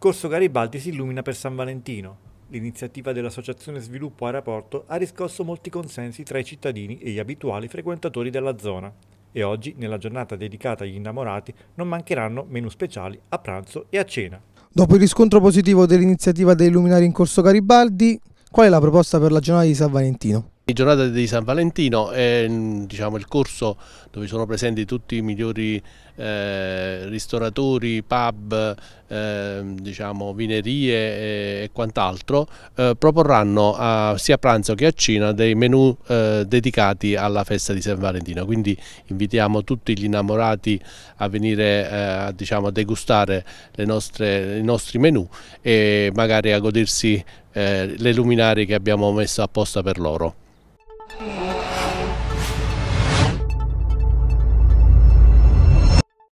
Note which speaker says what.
Speaker 1: Corso Garibaldi si illumina per San Valentino. L'iniziativa dell'Associazione Sviluppo Aeroporto ha riscosso molti consensi tra i cittadini e gli abituali frequentatori della zona. E oggi, nella giornata dedicata agli innamorati, non mancheranno menu speciali a pranzo e a cena.
Speaker 2: Dopo il riscontro positivo dell'iniziativa dei luminari in Corso Garibaldi, qual è la proposta per la giornata di San Valentino?
Speaker 3: giornata di San Valentino è mm, diciamo, il corso dove sono presenti tutti i migliori eh, ristoratori, pub, eh, diciamo, vinerie e, quant'altro, eh, proporranno a, sia a pranzo che a cena dei menù eh, dedicati alla festa di San Valentino. Quindi invitiamo tutti gli innamorati a venire eh, a diciamo, degustare nostre, i nostri menù e magari a godersi eh, le luminari che abbiamo messo apposta per loro.